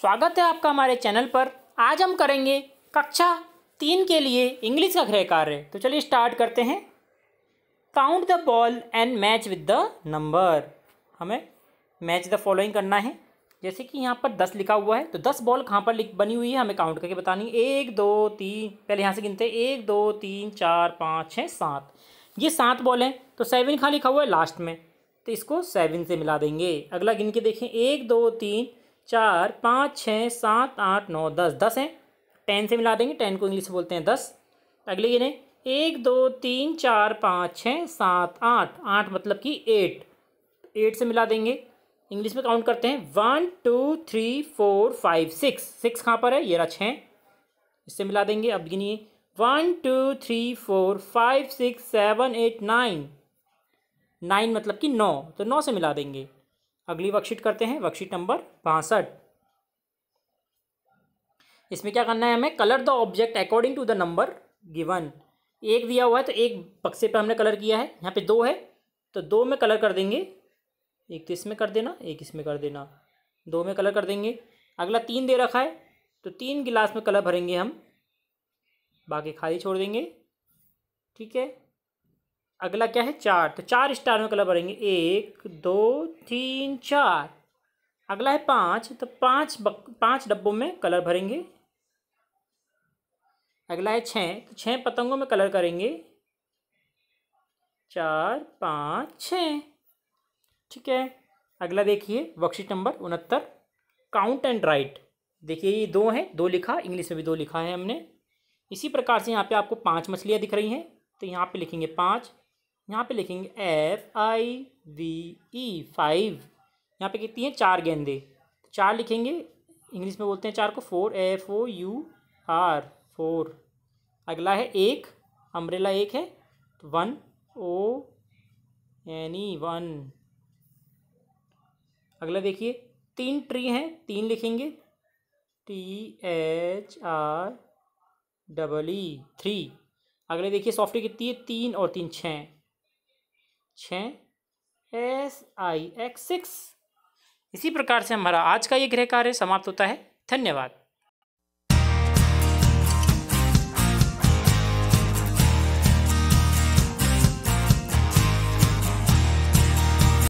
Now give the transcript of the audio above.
स्वागत है आपका हमारे चैनल पर आज हम करेंगे कक्षा तीन के लिए इंग्लिश का गृह कार्य तो चलिए स्टार्ट करते हैं count the ball and match with the number हमें मैच द फॉलोइंग करना है जैसे कि यहाँ पर दस लिखा हुआ है तो दस बॉल कहाँ पर लिख बनी हुई है हमें काउंट करके बतानी है एक दो तीन पहले यहाँ से गिनते हैं एक दो तीन चार पाँच छः सात ये सात बॉल हैं तो सेवन कहाँ लिखा हुआ है लास्ट में तो इसको सेवन से मिला देंगे अगला गिन के देखें एक दो तीन चार पाँच छः सात आठ नौ दस दस हैं टेन से मिला देंगे टेन को इंग्लिश बोलते हैं दस अगले ये नहीं एक दो तीन चार पाँच छः सात आठ आठ मतलब कि एट एट से मिला देंगे इंग्लिश में काउंट करते हैं one two three four five six six कहाँ पर है ये रहा छः इससे मिला देंगे अब गिनिए one two three four five six seven eight nine nine मतलब कि नौ तो नौ से मिला देंगे अगली वर्कशीट करते हैं वर्कशीट नंबर बासठ इसमें क्या करना है हमें colour the object according to the number given एक दिया हुआ है तो एक बक्से पर हमने कलर किया है यहाँ पे दो है तो दो में कलर कर देंगे एक तो इसमें कर देना एक इसमें कर देना दो में कलर कर देंगे अगला तीन दे रखा है तो तीन गिलास में कलर भरेंगे हम बाकी खाली छोड़ देंगे ठीक है अगला क्या है चार तो चार स्टार में कलर भरेंगे एक दो तीन चार अगला है पाँच तो पाँच पाँच डब्बों में कलर भरेंगे अगला है छः तो छः पतंगों में कलर करेंगे चार पाँच छ ठीक है अगला देखिए वर्कशीट नंबर उनहत्तर काउंट एंड राइट देखिए ये दो हैं दो लिखा इंग्लिश में भी दो लिखा है हमने इसी प्रकार से यहाँ पे आपको पांच मछलियाँ दिख रही हैं तो यहाँ पे लिखेंगे पाँच यहाँ पे लिखेंगे F I V E five यहाँ पे कितनी है चार गेंदे चार लिखेंगे इंग्लिश में बोलते हैं चार को four F O U R four अगला है एक अम्ब्रेला एक है तो वन ओ एनी वन अगला देखिए तीन ट्री हैं तीन लिखेंगे T H R double E three अगले देखिए सॉफ्टवेयर कितनी है तीन और तीन छः छः एस आई एक्स सिक्स इसी प्रकार से हमारा आज का ये गृह कार्य समाप्त होता है धन्यवाद